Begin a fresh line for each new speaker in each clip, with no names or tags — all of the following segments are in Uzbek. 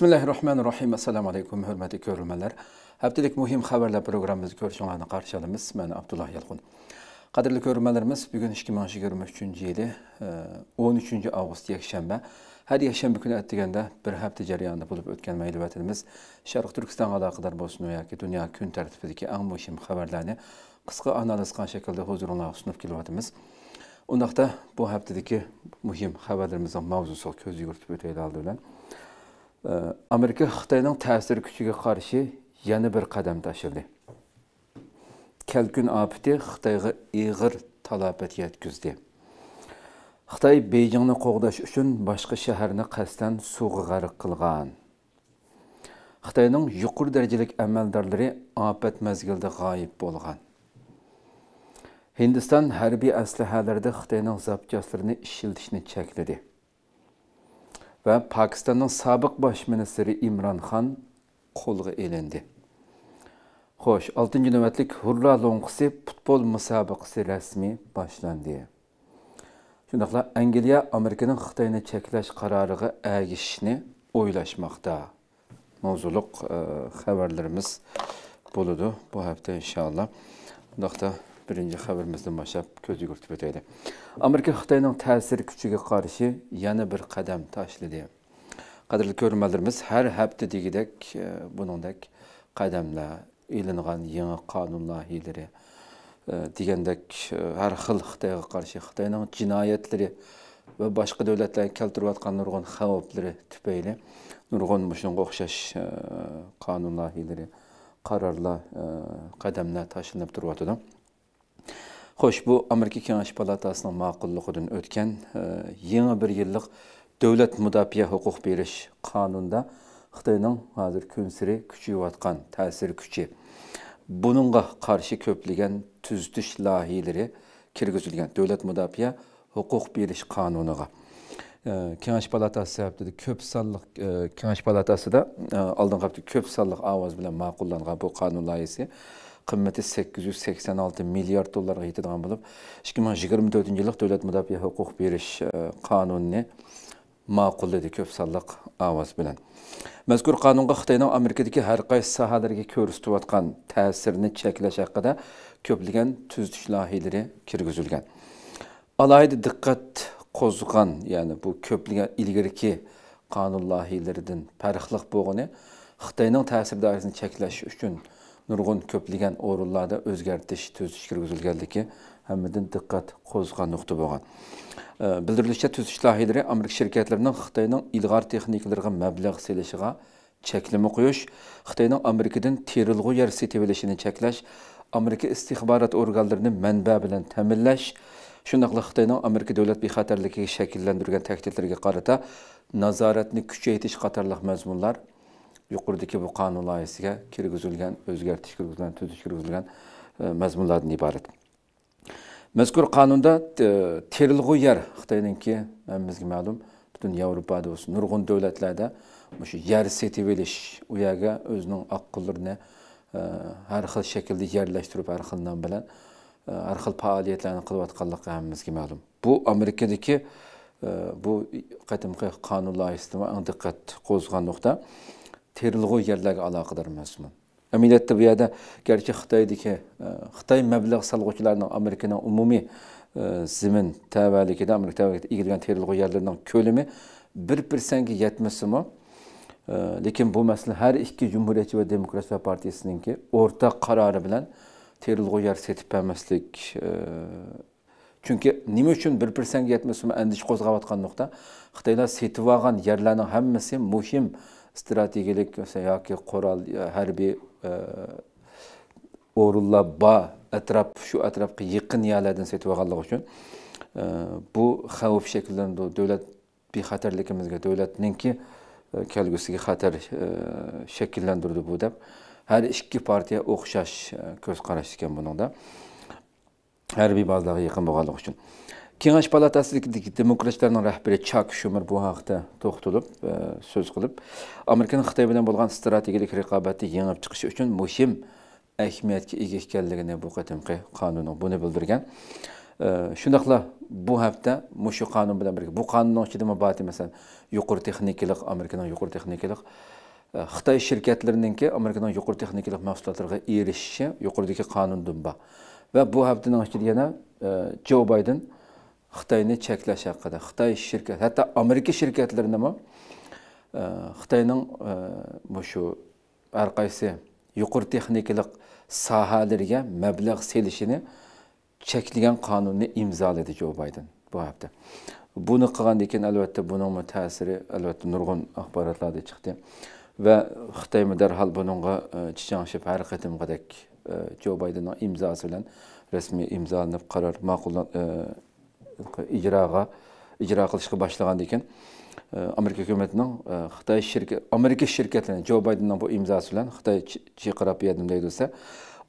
Bismillahirrahmanirrahim. Assalamu alaykum hörmətli görürmənlər. Həftəlik mühim xəbərlər proqramımız görüşünə qarşılayırıq. Mən Abdullah Yalqın. Qadirli görürmənlərimiz, bu gün 2023-cü e, ili 13-cü avqust yekşənbə. Hər yekşənbə günü ətdigəndə bir həftə cərəyanında olub ötən məlumatımız Şərq Türkistan əlaqədar olsun və ya ki, dünya gün tərtibindəki ən mühim xəbərlərini qısqa analiz qan şəkildə huzurunuza sunub gəliyətimiz. Ondaqda bu həftədəki mühim xəbərlərimizin mövzusu köz yürütüb ötəyə aldırılan. Amerika Xitayning ta'sir kuchiga qarshi yana bir qadam tashildi. Kalkun apiti Xitoyga ig'ir talafot yetkazdi. Xitoy Beyjingni qo'g'dash uchun boshqa shaharni qasddan suvga g'arq qilgan. Xitoyning yuqori darajalik amaldorlari ofat mazgilda g'oyib bo'lgan. Hindiston harbiy aslahalarda Xitoyning zapchastlarini ishlatishni chekladi. və Pakistanın sabiq baş ministri İmran xan qo'lga elindi. Xo'sh, 6-cı növbətlik Hurra lonqusi futbol müsabiqəsi rəsmi başlandı. Şundaqla Angliya Amerikanın Xitayını çəkləş qərarına əgişini oylaşmaqda. Mövzuluq e, xəbərlərimiz buludu bu həftə inşallah. Bundaqda бірінші хабарымызды башлап көз жүгіртіп өтеді америка қытайның тәсір күшіге қарсы яны бір қадам ташлыды қадірлі көрермендеріміз әр әпті дегідек бұныңдек қадамла илінған еңі қанун лахилері дегендек әр қыл қытайға қарсы қытайның жинаятлері ve başka devletler keltirip atkan nurgun havapları tüpeyle nurgun muşun okşaş e, kanunlahileri kararla e, kademler taşınıp xo'sh bu amerika kengashi palatasining ma'qulligidan o'tgan e, yangi bir yillik davlat mudofaa huquq berish qonunida xitoyning hozir kun sari kuchayotgan ta'sir kuchi buningga qarshi ko'plagan tuzitish loyihalari kirgizilgan davlat mudofaa huquq berish qonuniga e, kengash palatasi haftada ko'p sonliq e, kengash palatasida e, oldingi hafta ko'p sonliq ovoz bilan ma'qullangan bu qonun loyihasi qiyməti 886 milyard dollara yetadigan bo'lib 2024 yillik davlat müdafiə hüquq beriş e, qanunini ma'qulladi ko'p sonliq ovoz bilan mazkur qonunga xitoyning amerikadagi har qaysi sohalarga ko'rsatayotgan ta'sirini cheklash haqida ko'plagan tuzitish loyihalari kirgizilgan alohida diqqat qo'zg'an ya'ni bu ko'plagan ilgariki qonun loyihalaridan farqli bo'lgani xitoyning ta'sir doirasini cheklash uchun نرگون köpligen اورولاده ازگرتش توضیح کرده زود گفته که همه boğan. دقت خوزگا نقطه باگه. بلدرلیش توضیح ilgar آمریک شرکت‌لر نخ ختاین ایلگار تکنیک‌لر که مبلغ سیلشگا چکل مقویش ختاین آمریکا دن تیرلگو یار سیتی ولشی نچکلش آمریک Amerika اورگلر نم من بابلن تملش شون نقل yuqoridagi bu qonun loyihasiga kirgizilgan o'zgartirish kirgizilgan tuzish kirgizilgan e, mazmunlardan iborat mazkur qonunda e, terilg'u yer xitoyninki hammamizga ma'lum butun yevropada bo'lsin nurg'un davlatlarda o'sha yer setib olish u yerga o'zining oqqullarni e, har xil shaklda yerlashtirib har xil nom bilan har xil faoliyatlarni qilayotganligi hammamizga ma'lum bu amerikadagi bu qadimgi qonun loyihasida diqqat qo'zg'agan nuqta terilg'u yerlarga aloqador mazmun amaliyotda bu yerda garchi xitoydiki e, xitoy mablag' salg'uvchilarni amerikani umumiy e, zimin tavaligida amerika tavaligida egilgan terilg'u yerlarning ko'lami bir persanga yetmasimi e, lekin bu masala har ikki jumhuriyatchi va demokratiya partiyasiningki o'rtaq qarori bilan terilg'u yer setib bermaslik chunki nima uchun bir persanga yetmasmi andish qo'zg'ayotgan nuqta xitoylar setib olgan yerlarning hammasi muhim strategik yoki qurol e, harbiy e, o'rinlar bor atrof shu atrofga yaqin yerlardan setib olganligi uchun e, bu xavf shakllanadi davlat bexatarligimizga davlatninki kelgusiga xatar shakllantirdi bu deb har ikki partiya o'xshash ko'z qarash ekan buningda harbiy bazalarga yaqin bo'lganligi uchun kengash palatasidagi demokratlarning rahbari chak shumer bu haqda to'xtalib e, so'z qilib Amerikaning xitoy bilan bo'lgan strategik raqobatni yengib chiqish uchun muhim ahamiyatga ega ekanligini bu qatimqi qonuni buni bildirgan e, shundoqla bu hafta mushu qonun bilan birga bu qonunning ichida mabati masalan yuqori texnikalik amerikaning yuqori texnikalik e, xitoy shirkatlariningki amerikaning yuqori texnikalik mahsulotlariga erishishi yuqoridagi qonunda bor va bu haftaning ichida yana jo bayden Xitayını çəkləş haqqında, Xitay şirkət, hətta Amerika şirkətlərində mə Xitayının bu şu hər qaysı yuqur texnikilik sahələrə məbləğ selişini çəkilən qanunu imzaladı Joe Biden bu həftə. Bunu qılğandan kən əlbəttə bunun təsiri əlbəttə nurgun axbaratlarda çıxdı və Xitay mə dərhal bununğa çiçəngşib hər qitimqədək Joe Biden'ın imzası ilə rəsmi imzalanıb qərar məqullan ижраға ижра қылышқа башлаған екен Америка үкіметінің Қытай шірке Америка шіркетлерінің Джо Байденнің бұл имзасы білән Қытай чиқырап едім дейді десе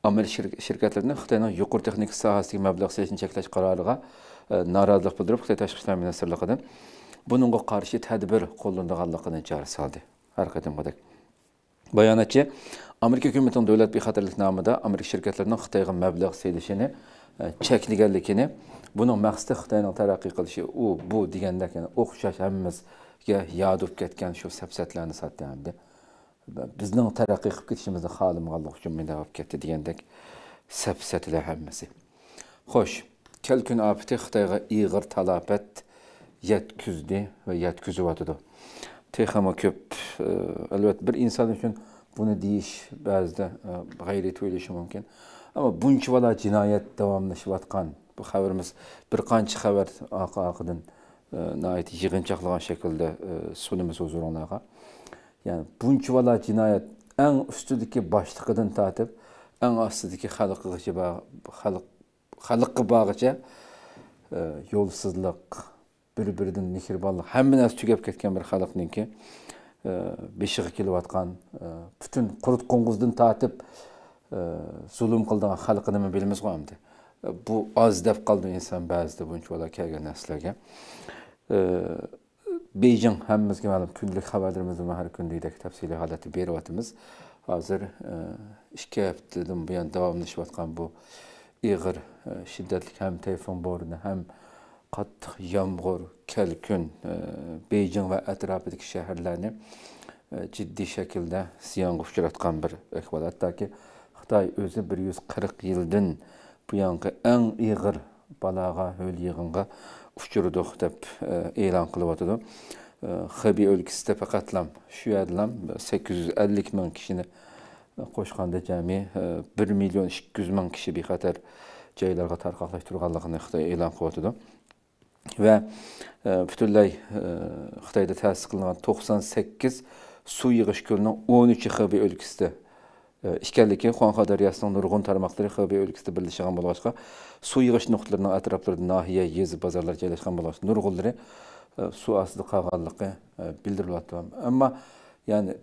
Америка шіркетлерінің Қытайның юқор техника саласындағы мәбләғ саясатын чекләш қарарыға наразылық білдіріп Қытай ташқы істер министрлігінің бұныңға қарсы тәдбір қолданылғанлығын жар салды. Әр қадамғадек. Баянатчы Amerika hökumətinin dövlət bixəterliknamədə Amerika şirkətlərindən Xitayğa məbləğ sedişini, e, çəkinigənlikini, bunun məqsədi Xitayın tərəqqi qilishi, u bu deyəndə yəni oxşaş həmmizə yadıb getgan şu səbsətlərini satdı hamdi. Biznin tərəqqi qılıb getişimizni xalimğanlıq üçün məndəb getdi deyəndək səbsətlər həmmisi. Xoş, kəlkün apiti Xitayğa iğir talafət yetküzdü və yetküzüvatıdı. Texama köp, e, əlbəttə bir insan üçün buni deyish ba'zida e, g'ayriy tuyulishi mumkin ammo bunchavala jinoyat davomlashayotgan bu xabarimiz bir qancha xabar oqa oqidan e, yig'inchoqlagan shaklda e, sunimiz huzurlarga ya'ni bunchavala jinoyat eng ustidagi boshliqidan tortib eng ostidagi xalqigacha xalq xalqqa bag'icha yo'lsizlik bir biridan mehribonlik hamma narsa tugab ketgan bir xalqninki beshig'i kelayotgan butun qurut qo'ng'izdan tortib e, zulm qildigan xalqini nima bilamiz endi bu oz deb qoldi inson ba'zida bunchalar kelgan narsalarga e, bejing hammamizga ma'lum kunlik xabarlarimizni har kundagidek tafsiliy holatda beryapmiz hozir e, ikki haftadan buyon davomlashayotgan bu ig'ir shiddatli ham tayfun bo'roni ham qattiq yomg'ir kalkun bejing va atrofidagi shaharlarni ciddi şekilde siyan uçratqan bir əhvalat ki Xitay özü 140 yıldın bu yankı en iğir balağa höl yığınğa uçurduq deb elan qılıb atdı. ölküsü de faqatlam şu adlam 850 min kişini koşkandı cami, 1 milyon 200 min kişi bexətər cəylərə tarqaqlaşdırğanlığını Xitay elan qılıb atdı. Və bütünlüy Xitayda təsis qılınan 98 su yığış gölünün 13 xB ölküsüde ee, işkenlikin Xuanxa daryasının nurgun tarmaqları xB ölküsüde birleşen bolğaçqa su yığış nöqtələrinin ətraflarında nahiyə, yezi, bazarlar yerləşən bolğaç nurğunları e, su asılı qalğanlığı e, bildirilib Amma yəni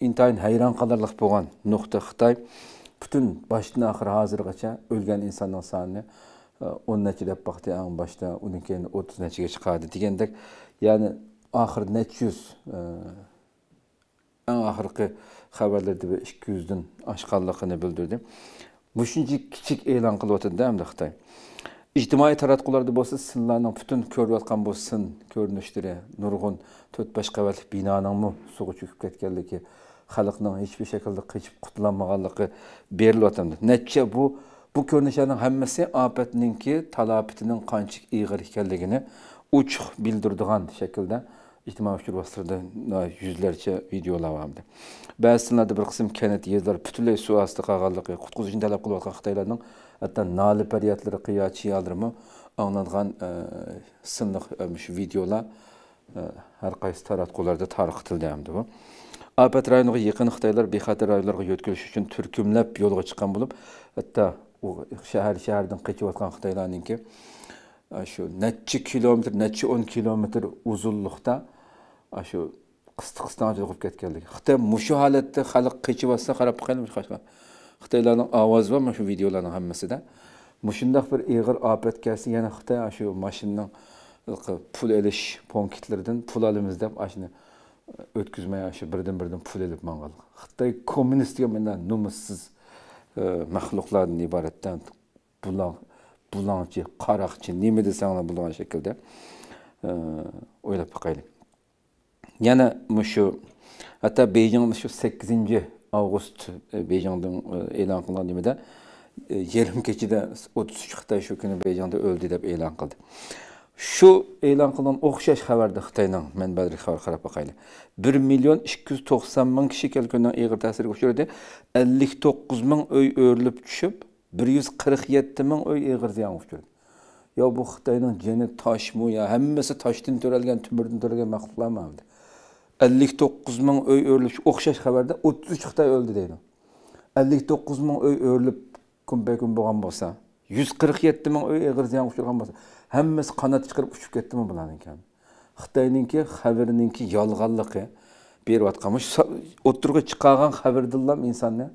intayin hayran qalarlıq bolğan nöqtə Xitay bütün e, başdan axır hazırgacha o'lgan insonning sonini o'n nechilab baqdi ang boshda undan keyin o'ttiz nechiga chiqadi degandek ya'ni oxiri necha yuz eng oxirgi xabarlarda 200 dan oshganligini bildirdi bu shuncha kichik e'lon qilyotganda hamda xitoy ijtimoiy taratqularda bo'lsa sinlarning butun ko'rayotgan bu sin ko'rinishlari nurg'un to'rt besh qavatli binoning suvga cho'kib ketganligi xalqning hech bir shaklda qechib qutulanmaganligi berilyotgandi natija bu bu ko'rinishlarning hammasi ofatninki talofitining qanchik iyg'ir ekanligini uchuq bildirdigan shaklda ijtimoiy fikr vositasida yuzlarcha videolar bordi ba'zilarda bir qism kanat yerlar butunlay suv osti qolganligi e, qutqizishni talab qilayotgan xitoylarning hatto noli pariyatlari qiya chiyalarimi anglangan e, sinliq shu e, videolar har qaysi taratqularda tarqitildi hamda bu ofat rayoniga yaqin xitoylar bexatar rayonlarga yo'tkilish uchun turkumlab yo'lga chiqqan bo'lib hatto u shahar shahardan qechayotgan xitoylarninki shu necha kilometr necha o'n kilometr uzunlikda shu qisti qisdan qurib ketganligi xitoy mushu holatda xalq olsa qarab xitoylarni xitoylarning ovozi bor mana shu videolarni hammasida mushundoq bir ig'ir ofat kelsa yana xitoy shu mashinaning pul olish punktlaridan pul olamiz deb shuni o'tkazmay shu birdan birdan pul olib mangan xitoy kommunistga mana numussiz maxluqlardan iboratdan bular bulançı, karakçı, ne mi desenler bulan şekilde e, öyle bakayım. Yani şu, hatta Beijing'de şu 8. Ağust Beijing'den e, ilan kılan değil mi de, e, yarım keçide 33 Hıhtay şu günü Beijing'de öldü de ilan kıldı. Şu ilan kılan okşayış haberde Hıhtay'dan, ben belirli haber kırıp 1 milyon 290 bin kişi kelkünden iğir təsir koşuyordu. 59 bin öy örülüp düşüp, bir yuz qirq yetti ming uy eg'irda yo bu xitoyning jini toshmi yo hammasi toshdan to'ralgan tumirdan to'ralgan maxluqlarmi ellik to'qqiz ming uy o'rilib o'xshash xabarda o'ttiz uch xitoy o'ldi deydi ellik to'qqiz ming uy o'rilib kunbay kun bo'lgan bo'lsa yuz qirq yetti ming uy eg'ir ziyon bo'lsa hammasi qanot chiqarib uchib ketdimi bularniki xitoyninki xabarninki yolg'onligi berayotgan o'tirg'i chiqargan xabardillam insonni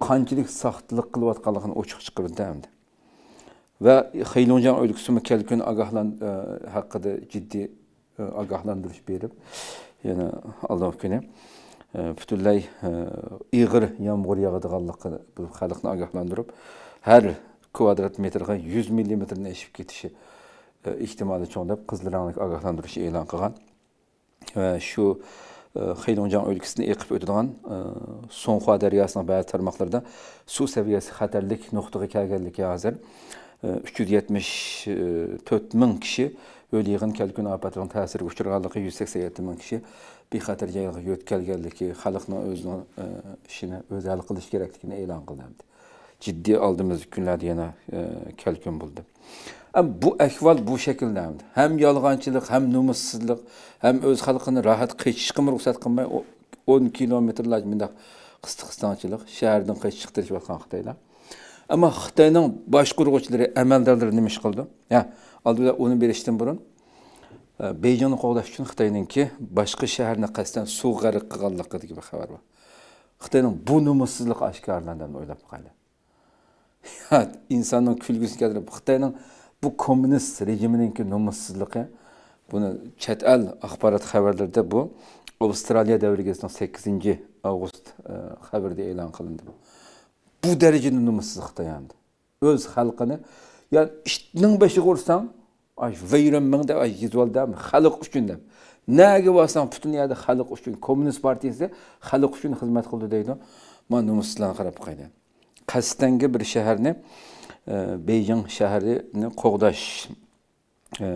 qanchalik saxtlik qilayotganligini ochiq chiqirdi hamda va xeylojan o'lkasimi kelkun ogohlan e, haqida jiddiy ogohlantirish e, berib yana alloh kuni butunlay e, iyg'ir yomg'ir yog'adiganligini xalqni ogohlantirib Her kvadrat metrga 100 millimetrni ishib ketishi ehtimoli cho'ng deb qizil ranglik ogohlantirish e'lon qilgan va shu Xeylonjan ölkəsini eqib o'tadigan e, Sonxo daryosining ba'zi tarmoqlarida suv səviyyəsi xatarlik nuqtaga kelganligi hozir 374 e, ming kishi o'l yig'in kalkun ofatining ta'siriga uchraganligi 187 ming kishi bexatar jaylga yo'tkalganligi xalqning o'zini e, ishini o'zi hal qilish kerakligini e'lon qildi jiddiy oldimizdagi günlərdə yana kalkun bo'ldi Hem bu ehval bu şekilde hem. Hem yalgancılık, hem numussuzluk, hem öz halkını rahat kaçışkımı ruhsat kımı 10 kilometrelaj mindak kıstık kıstançılık, şehirden kaçıştırış bakan Xitayla. Ama Xitay'ın başkurguçları, emeldarları ne iş kıldı? Ya, aldılar onu bir işten burun. Beycan'ı kovdaş için Xitay'ınki başka şehirine kasten su garık kıgallık gibi haber var. Xitay'ın bu numussuzluk aşkarlarından oylap Ya, insanın külgüsü geldi. Xitay'ın bu kommunist rejimininki nomussizligi buni chet el axborot xabarlarida bu avstraliya davrigasining sakkizinchi avgust e, xabarida e'lon qilindi bu bu darajada nomussizlik dayandi o'z xalqini yani ishning boshiga ursang vayronman deb yezib oldimi xalq uchun deb naga borsam butun yerda xalq uchun kommunist partiyasi xalq uchun xizmat qildi deydi man nomussizlarni qarab qo'ydi qasdanga bir shaharni Ee, Beyjing şəhərini qoğdaş e,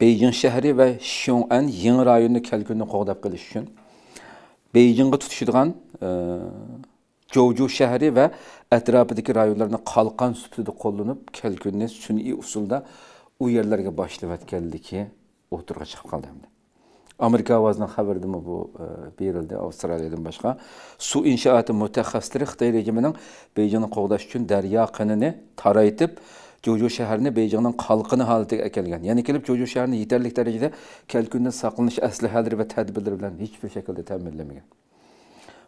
Beyjing şehri ve Şiyonən Yeni rayonunu kəlgünü qoğdab qilish üçün Beyjing'i tutuşuduğan Joju e, şehri ve ətrafındakı rayonlarını kalkan sübtidə kullanıp kəlgünni sün'i usulda u yerlərə başlayıb atkənliki oturğa çıxıb qaldı. Amerika Avazından xəbərdimi bu verildi Avstraliyadan başqa. Su inşaatı mütəxəssisləri Xitay rejiminin Beycanı qoğdaş üçün dərya qınını taraytıb Jojo şəhərini Beycanın qalqını halıtə gətirən. Yəni kilib Jojo şəhərini yetərli dərəcədə kəlkündən saxlanış əsləhələri və tədbirləri ilə heç bir şəkildə təminləməyən.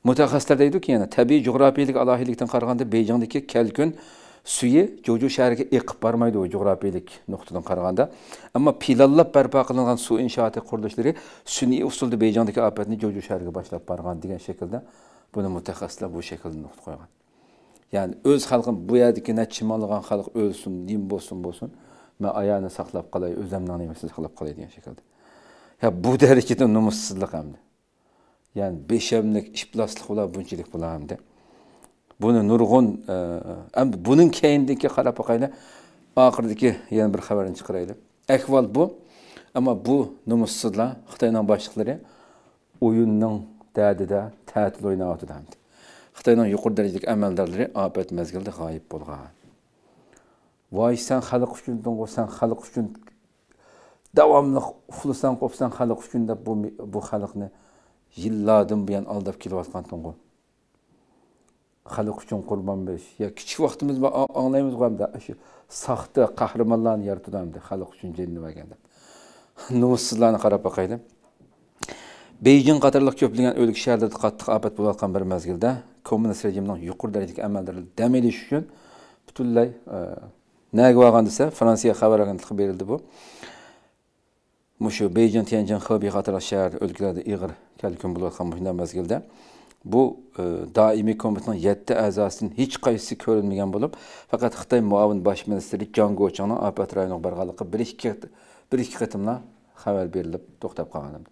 Mütəxəssislər deyirdi ki, yəni təbii coğrafiyatik alahilikdən qarğanda Beycandakı kəlkün suyi joju shahriga eqib bormaydi u jug'rofiylik noktadan qaraganda Ama pilallab barpo qilingan suv inshooti qurilishlari sun'iy usulda bejondagi ofatni joju shahriga boshlab borgan degan shaklda buni mutaxassislar bu şekilde nuqta qo'ygan ya'ni öz halkın bu yerdeki nachi olgan halk o'lsin din bo'lsin bo'lsin man oyog'ini saqlab qolay o'zimni nimasini saqlab qolay degan shaklda ya bu darajada nomussizlik hamda ya'ni beshamlik ifloslik ular bunchalik bular hamda buni nurg'un e, e, buning keyindiki qarab boqaylik oxirdiki yana bir xabarni chiqaraylik ahvol bu ammo bu nomussizlar xitoyning boshliqlari o'yinning dadida ta'til o'ynayotdi xitoyning yuqori darajadagi amaldorlari ofat mezgilida g'oyib bo'lgan voy san xalq uchun to'ng'ursan xalq uchun davomli uxlasan qopsan xalq uchun deb bu, bu xalqni yillardan buyon aldab kelayotgan xalq uchun qurbon bo'lish yo kichik vaqtimizda anglaymiz hamda shu soxta qahramonlarni yaratadimi deb xalq uchun jinnimagan deb numusizlarni qarab boqayli beyjing qatorliq ko'plagan o'lik shaharlarda qattiq ofat bo'layotgan bir mezgilda kommunist rejimning yuqori darajadagi amallari dam elish uchun butunlay e, naga borgan desa fransiya xabar agentligi berildi bu mushu beyjing tianjin xebi qatorliq shahar o'lkalarda ig'ir kalkun bo'layotgan shunday mezgilda bu e, doimiy komitani yetti a'zosining hech qaysisi ko'rinmagan bo'lib faqat xitoy muavin bosh ministri jon gochani opat rayoniga borganligi bir ikki bir ikki qitimla xabar berilib to'xtab qolgan edi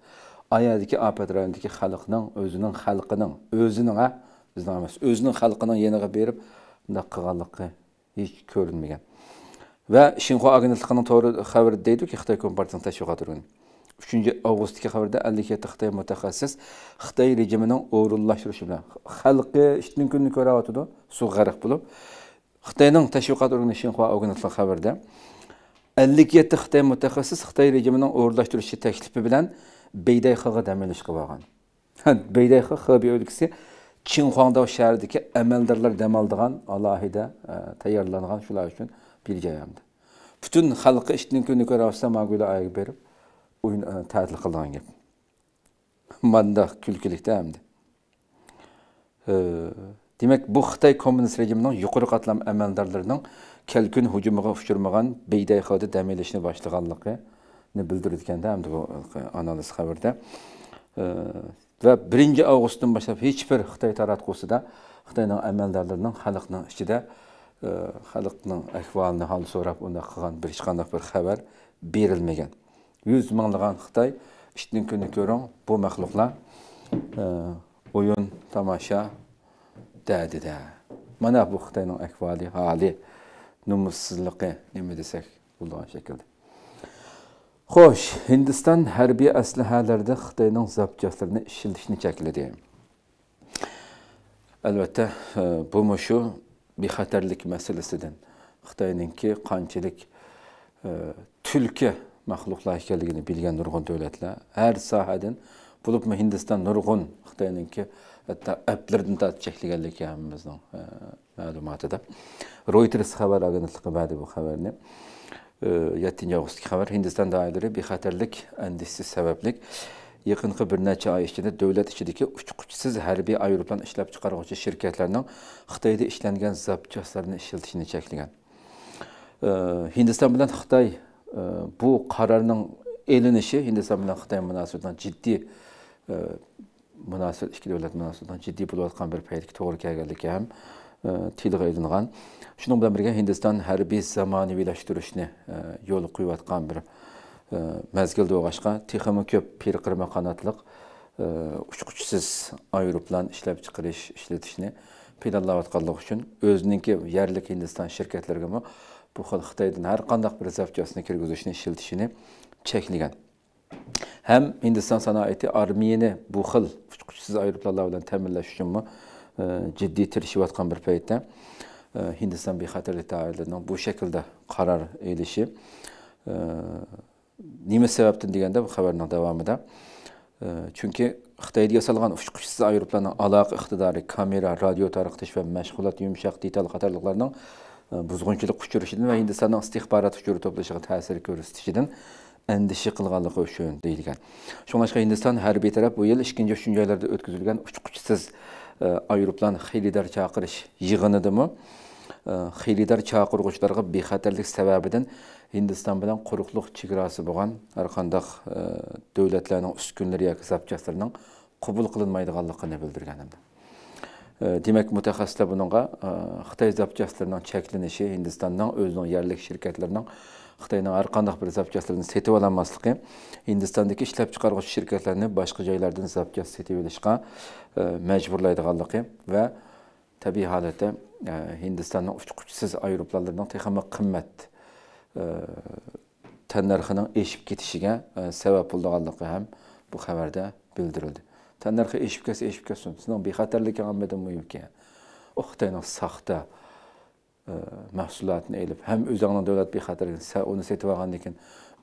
oyadagi opat rayonidagi xalqning o'zining xalqining o'zining özünün halkının o'zining xalqining da berib hiç qilganligi hech ko'rinmagan va shinxo agentligining to'g'ri xabari ki xitoy kompartiyasi tashviqot urguni uchinchi avgustdagi haberde ellik yetti xitoy mutaxassis rejiminin rejimining o'g'irlashtirilishi bilan xalqi ishdan kunni ko'ryotidi suv g'arq bo'lib xitoyning tashviqot organi shinhua agentlik xabarda ellik yetti xitoy mutaxassis xitoy rejimining o'g'irlashtirilishi taklifi bilan beydayxaga dam olish qilib olgan beydayxa xbi o'lkasi chinxongdo shahridagi amaldorlar dam oldigan alohida tayyorlangan shular uchun bir joy butun xalqi ishdan kunni ko'ryapsa magula oyga berib o'yin e, ta'til qilgan gap manda kulkilikda hamda e, demak bu xitoy kommunist rejimining yuqori qatlam amaldorlarining kalkun hujumiga uchirmagan bedayhodi dam olishni boshlaganligini bildirayotganda hamda bu e, analiz xabarda va birinchi avgustdan boshlab hech bir xitoy taratquvisida xitoyning amaldorlarining xalqning ichida xalqning ahvolini hol so'rab unda qilgan bir hech qanday bir xabar berilmagan 100 minglagan xitoy ishning kuni ko'ring bu maxluqlar e, o'yin tomosha dadida mana bu xitoyning ahvoli hali numussizligi nima desak bo'lgan shaklda xo'sh hindiston harbiy aslahalarida xitoyning zapchastlarini ishlatishni chekladi albatta e, bu shu bexatarlik masalasidan xitoyninki qanchalik e, tulki mahluqlar ekanligini bilgan nurg'un davlatlar har sohadan bo'libmi hindiston nurg'un xitoyniki hatto aplardan tortib cheklaganligi hammamizni e, ma'lumotida reuters xabar agentligi berdi bu xabarni e, yettinchi avgustki xabar hindiston doiralari bexatarlik andishisi sababli yaqinqi bir necha oy ichida davlat ichidagi uchquchsiz harbiy aeroplan ishlab chiqaruvchi shirkatlarning xitoyda ishlangan zapchastlarni ishlatishini cheklagan e, hindiston bilan xitoy bu qarorning elinishi hindiston bilan xitoy munosabatidan jiddiy munosabat ikki davlat munosabatidan jiddiy bo'layotgan bir paytga to'g'ri kelganligi ham tilga ilingan shuning bilan birga hindiston harbiy zamonaviylashtirishni yo'l qo'yayotgan bir mazgil bo'lg'ashqa texmi ko'p pirqirma qanotliq uchquchisiz aeroplan ishlab chiqarish ishlatishni planlayotganligi uchun özününki yerlik hindiston shirkatlariga bu xil Xitoydan har qandaq bir zavkasini kirgizishni ishlatishini cheklagan hem hindiston sanoati armiyani bu xil uchquchsiz aeroplanlar bilan ta'minlash uchunmi jiddiy e, tirishayotgan bir paytda e, hindiston bexatarlik doiralarining bu shaklda qaror elishi e, nima sababdan deganda bu xabarning davomida çünkü xitoyda yasalgan uchquchsiz aeroplanning aloqa iqtidori kamera radyo tarqatish ve mashg'ulot yumshoq detal qatorliqlarning buzg'unchilik uchurishidan va hindistonning istixborot uchuri to'plashiga ta'sir ko'rsatishidan endişe kılgalığı uchun deyilgen. Şunlaşka Hindistan her bir taraf bu yıl ikinci üçüncü aylarda ötküzülgen uçkuçsız e, ayrıplan xeylidar çakırış yığınıdı mı? E, xeylidar çakırgıçlarga bexaterlik sebebiden Hindistan bilen kurukluk çigrası boğan arkandaq yoki devletlerinin qabul yakı sapçaslarının kubul Demək, mütəxəssislər bununla Xitay zapkəslərindən çəkilinişi, Hindistandan özünün yerlik şirkətlərindən Xitayın hər qandaq bir zapkəslərini setib alınmaslıqı, Hindistandakı işləb çıxarğıcı şirkətlərini başqa yerlərdən zapkəs setib elişqə məcburlaydığanlıqı və təbii halətdə Hindistanın uçquçsuz aeroplanlarının texamı qimmət tənnərxinin eşib getişigə səbəb olduğanlıqı həm bu xəbərdə bildirildi. tannarxi eshib kelsa eshib kelsin bizni bexatarlik hammada muhim e, ekan xitoyni saxta mahsulotni ilib ham o'zingni davlat bexatarligini san uni sotib olgandan keyin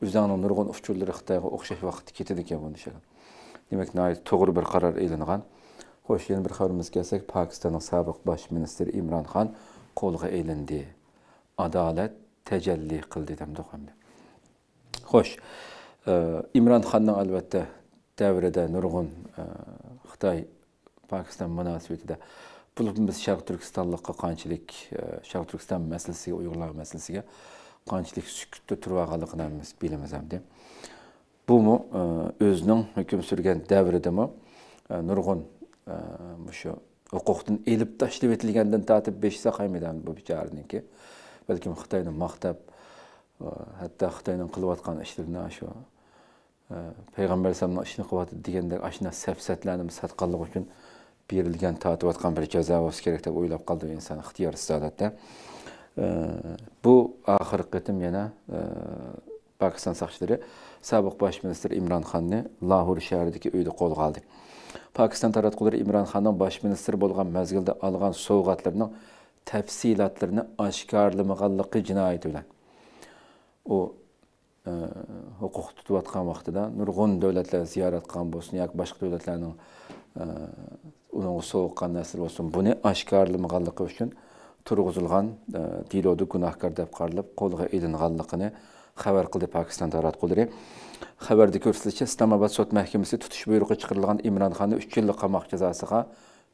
o'zingni nurg'un uchurlari xitoyga o'xshash vaqt ketadi ekan buni demak to'g'ri bir qaror e'lingan xo'sh yana bir xabarimizga kelsak pokistonning sobiq bosh ministri imron xon qo'lga ilindi adolat tajalli qildi demdi xo'sh e, imron xonning albatta davrida nurg'un e, xitoy pokiston munosabatida biz sharq turkistonlikqa qanchalik e, sharq turkiston masalasiga uyg'urlar masalasiga qanchalik sukutda turganligini biz bilamiz hamda bumu e, o'zining hukm surgan davridami nurg'un shu huquqdan elib tashlab etilgandan tortib beshsa qaymadan bu bechoraniki balkim xitoyni maqtab hatto xitoyning qilayotgan ishlarini shu Peyğəmbər sallallahu əleyhi və səlləm işini deyəndə aşina səfsətlənib sadqallıq üçün verilən tətibatqan bir cəza və kerakdə oylab qaldı insan ixtiyar istiqamətdə. Bu axır qıtım yana Pakistan saxçıları sabıq baş ministr İmran Xanni Lahor şəhərindəki uyda qolğa aldı. Pakistan taratquları İmran Xanın baş ministr bolğan məzgildə alğan sovğatlarının təfsilatlarını aşkarlamağanlığı cinayəti ilə. O huquq tutayotgan vaqtida nurg'un davlatlar ziyorat qilgan bo'lsin yoki boshqa davlatlarni ularga sovuqqan nasl bo'lsin buni oshkorlamaganligi uchun turg'izilgan dilodi gunohkor deb qaralib qo'lga ilinganligini xabar qildi pokiston qudri xabarda ko'rsatilishicha islomobod sud mahkamasi tutish buyrug'i chiqarilgan imron xonni uch yillik qamoq jazosiga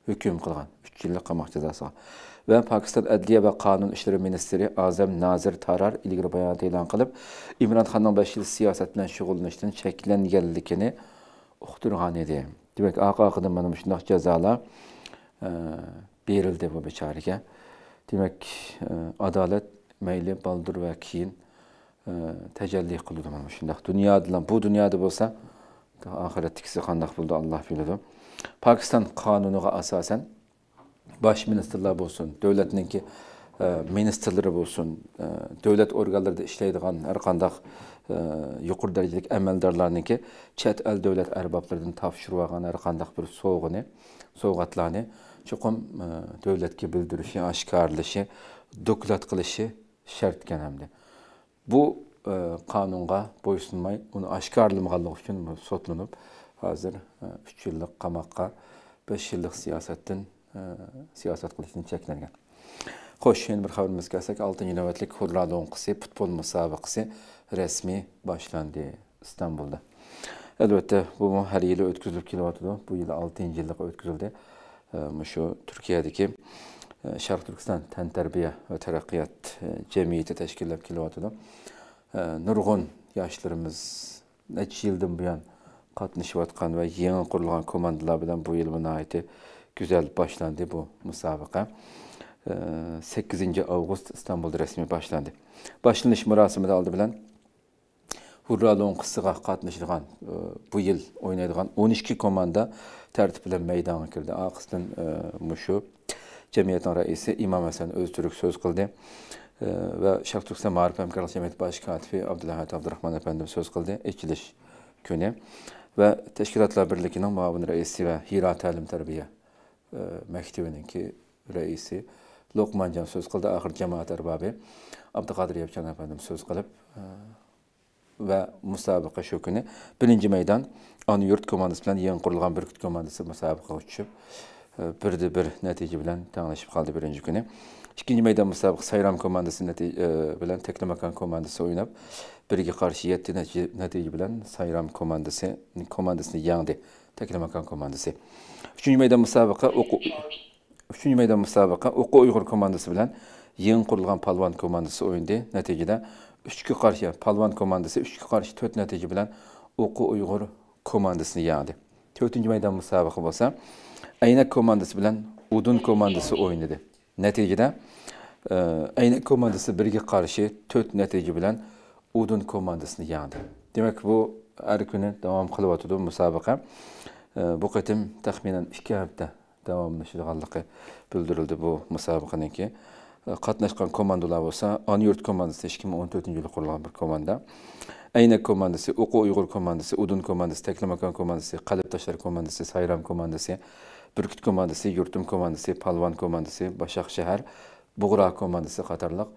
hüküm qilgan 3 yillik qamoq jazosiga va pokiston adliya va qonun ishlari ministri azam nazir tarar ilgari bayonot e'lon qilib imron xonning 5 yil siyosat bilan shug'ullanishdan cheklanganligini uqtirgan edi demak oq benim mana shundoq jazolar e, berildi bu bechoraga demak e, adolat mayli baldur va keyin e, tecelli qiladi mana shundoq dünyada bu dunyoda bo'lsa oxiratdagisi qandoq buldu Allah biladi Pakistan qanunuğa əsasən baş ministerlər olsun, dövlətinki e, ministerləri olsun, e, dövlət orqanlarında işləyən hər qandaq e, yuqur dərəcəlik əməldarlarınki çət əl dövlət ərbablarından tapşırıb alğan hər qandaq bir soğğunu, soğğatlarını çoxum dövlətə bildirişi, aşkarlışı, doklad qilishi shartgan hamda bu qonunga bo'ysunmay uni oshkorlamaganligi uchun sotlanib hozir uch yillik qamoqqa besh yillik siyosatdan siyosat qilishdan cheklangan xo'sh yana bir xabarimizga kelsak oltinchi navbatlik hurra do'nqisi futbol musobaqasi rasmiy boshlandi istanbulda albatta bu her yili o'tkazilib kelyotidi bu yil oltinchi yillik o'tkazildi shu turkiyadagi sharq turkiston tantarbiya va taraqqiyot jamiyati tashkillab kelyotidi nurg'un yoshlarimiz necha yildan buyon qatnashayotgan va yangi qurilgan komandalar bilan bu yil nihoyatda güzel başlandı bu müsabaka. 8. Ee, Ağustos İstanbul'da resmi başlandı. Başlanış mürasimi de aldı bilen Hurralon kısığa katlaşılan e, bu yıl oynaydıgan 12 komanda tertiple meydana girdi. Akısının e, muşu Cemiyetin reisi İmam Hasan Öztürk söz kıldı. Ve Şark Türkse Marif Emkarlı Cemiyet Başkatibi Abdülhamid Abdurrahman Efendim söz kıldı. İkiliş günü. və Təşkilatlar Birliyinin müavin rəisi və Hira Təlim Tərbiyə e, məktəbinin ki rəisi Loqman can söz qıldı, axır cəmaət ərbabi Abdüqadiriyev can əfəndim söz qılıb e, və müsabiqə şu günü birinci meydan Anı Yurt komandası ilə yeni qurulan Bürküt komandası müsabiqə uçub 1-1 e, nəticə ilə tanışıb qaldı birinci günü. ikkinchi meydan musobaqasi sayram komandasi e, bilan texnomakan komandasi o'ynab birga qarshi yetti natija bilan sayram komandasi komandasini yengdi texnomakan komandasi uchinchi maydon musobaqa o'quv uchinchi maydon musobaqa o'quv uyg'ur komandasi bilan yangi qurilgan palvon komandasi o'yindi natijada uchga qarshi palvon komandasi uchga qarshi to'rt natija bilan o'quv uyg'ur komandasini yandı. to'rtinchi meydan müsabaka bo'lsa aynak komandasi bilan udun komandasi oynadı. natijada e, aynı komandasi birga karşı to'rt natija bilan udun komandasini yandı. demak bu har kuni davom qilyotgandi musobaqa e, bu kıtım taxminan iki hafta davomlashadiganligi bildirildi bu müsabakanın e, qatnashgan komandalar bo'lsa olsa komandasi ikki ming o'n to'rtinchi qurilgan bir komanda aynak komandasi o'qu uyg'ur komandasi udun komandasi taklamakan komandasi Kalıptaşlar tashlar komandasi sayram komandasi burkut komandasi yurtim komandasi palvon komandasi bashaq shahar bug'ra komandasi qatorliq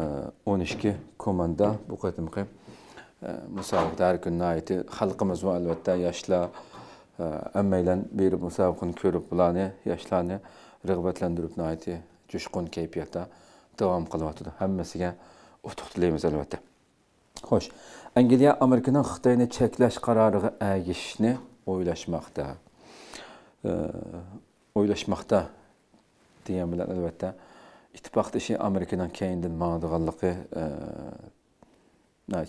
e, o'n ikki komanda bu qatimqi e, musobaqada har kuni nati xalqimiz va albatta e, yoshlar ammanglar berib musobaqani ko'rib bularni yoshlarni rag'batlantirib nati jo'shqin kayfiyatda davom qilyotdi hammasiga utuq tilaymiz albatta xo'sh angliya amerikaning xitoyni cheklash qaroriga ergishishni o'ylashmoqda o'ylashmoqda degan bilan albatta ittifoqdoshi amerikadan keyindan mangadiganligi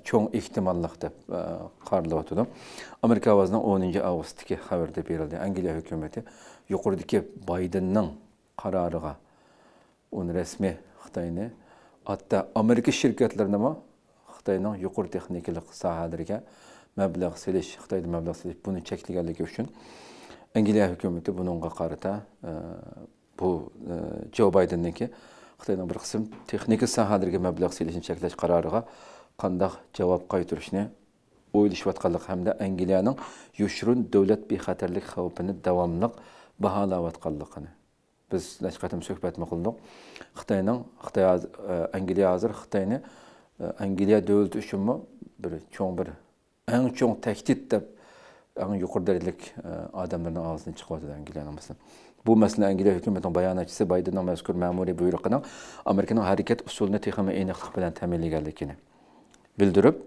cho'ng ehtimolliq deb qaralayotgandim amerika ovozidan o'ninchi avgustdagi xabarda berildi angliya hukumati yuqoridagi baydenning qaroriga uni rasmiy xitoyni hatto amerika shirkatlarinimi xitoyning yuqori texnikalik sohalariga mablag' selish xitoyda mablag' selish buni cheklaganligi uchun Англия hükümeti бұныңға қарыта бұл Джо ке Қытайның бір қысым техника сахадырге мәбләғ селесін шәкләш қарарыға қандақ жауап қайтырышыне ойлышып атқанлық һәм Англияның юшрун дәүләт бейхатерлік қаупіні давамлық бағалап атқанлығыны. Біз нәшқатым сөхбәтме қылдық. Қытайның, Қытай, Англия азыр Қытайны Англия дәүләті үшін бір чоң бір, әң чоң тәхтит деп ağın yuxarı dərəcəlik e, adamların ağzını çıxıb edən Angliya namusu. Bu məsələ Angliya hökumətinin bəyanatçısı Bidenin məzkur məmuri buyruğunun Amerikanın hərəkət usulunu texniki eyniqlik bilan təminləyənligini bildirib,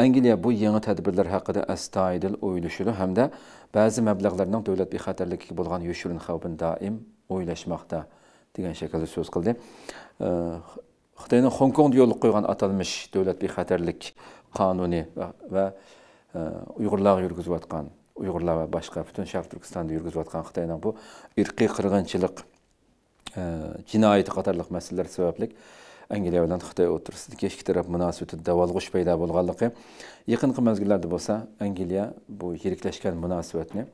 Angliya bu yeni tədbirlər haqqında əstayidil oyunuşunu həm də bəzi məbləğlərinin dövlət bixətərliyi bolğan yüşürün xəbərini daim oylaşmaqda degan şəkildə söz qıldı. E, Xitayın Hong Kongda yol qoyğan atalmış dövlət bixətərlik qanunu və, və Uyğurlar yürgüzüb atqan, Uyğurlar və başqa bütün Şərq Türkistanda yürgüzüb atqan Xitayla bu irqi qırğınçılıq, cinayəti qatarlıq məsələlər səbəblik Angliya bilan Xitoy o'rtasidagi ikki taraf munosabati davolg'ish paydo bo'lganligi yaqinqi mezgillarda bo'lsa Angliya bu yiriklashgan munosabatni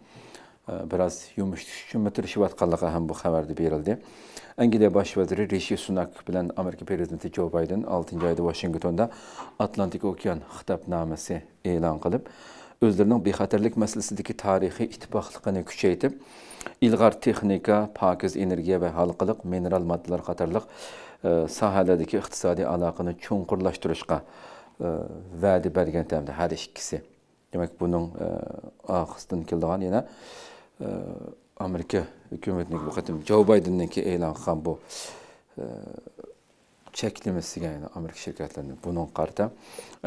biraz yumuş düşkün mütləşivatqanlığa həm bu xəbərdə verildi. Angliya baş vəziri Rishi Sunak bilan Amerika prezidenti Joe Biden 6-cı ayda Washingtonda Atlantik okean xitabnaməsi elan qılıb, özlərinin bexətərlik məsələsindəki tarixi ittifaqlığını küçəytib, ilğar texnika, pakiz energiya və halqılıq mineral maddələr qatarlıq e, sahələrdəki iqtisadi əlaqəni çonqurlaşdırışqa e, vədi bərgən təmdə hər ikisi. Demək bunun e, axısından kildiğan yenə amerika hukumatining bu jo baydendan keyin e'lon qilgan bu cheklimiz ya'ni amerika shirkatlarini bunga qarta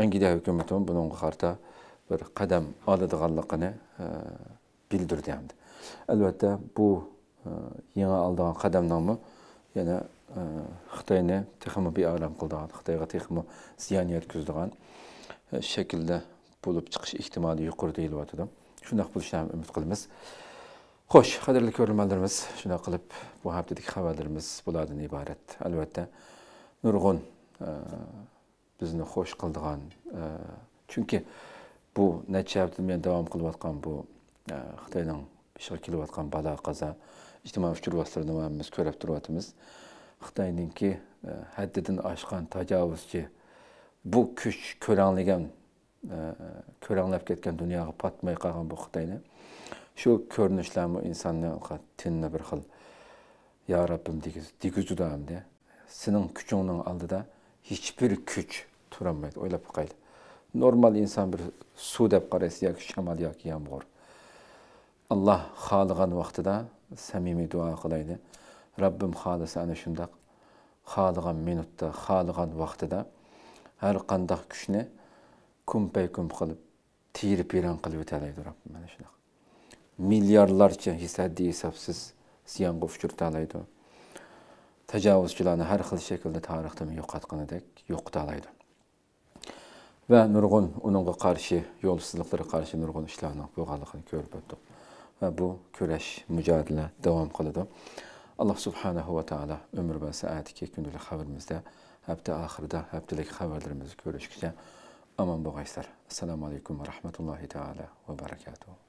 angliya hukumati bunga qarta bir qadam oladiganligini bildirdi hamda albatta bu yangi oldigan qadamnomi yana xitoyni texmi bealam qildigan xitoyga texmi ziyon yetkazdigan shaklda bo'lib chiqish ehtimoli yuqori deyilyotidi shundoq bo'lishini ham umid qilamiz xo'sh qadrli ko'rilmalarimiz shunday qilib bu haftalik xabarlarimiz bulardan iborat albatta nurg'un e, bizni xo'sh qildigan e, chunki bu necha hafta men davom qilayotgan bu e, xitoyning ishga kelayotgan balo qaza ijtimoiy uchur biz ko'rib turyapmiz xitoyninki haddidan oshgan tajovuzchi bu kuch ko'ranlagan ko'ranglab ketgan dunyoga patmay qolgan bu xitoyni shu ko'rinishlarmi insonni dinni bir xil yo robbim deguzudamde sening kuchingning oldida hech bir kuch turolmaydi o'ylab boqayli normal inson bir suv deb qaraysiz yoki shamol yoki yomg'ir alloh xohlagan vaqtida samimiy duo qilayli robbim xohlasa ana shundoq xohlagan minutda xohlagan vaqtida har qandoq kuchni kumpay kump qilib tiyirib biron qilib o'talaydi robbim mana shunaqa milyarlarca hissəddi hesabsız ziyan qov kürtələydi. Təcavüzçülərini hər xil şəkildə tarixdən yoxatqan edək, yoxdalaydı. Və nurgun onunğa qarşı yolsuzluqlara qarşı nurgun işlərinin buğalığını görüb ötdük. Və bu kürəş, mücadilə davam qıldı. Allah subhanahu və taala ömür və saatki günlük xəbərimizdə həftə axırda həftəlik xəbərlərimizi görüşkəcə aman boğayslar. Assalamu alaykum və rahmetullahi taala və bərəkətuhu.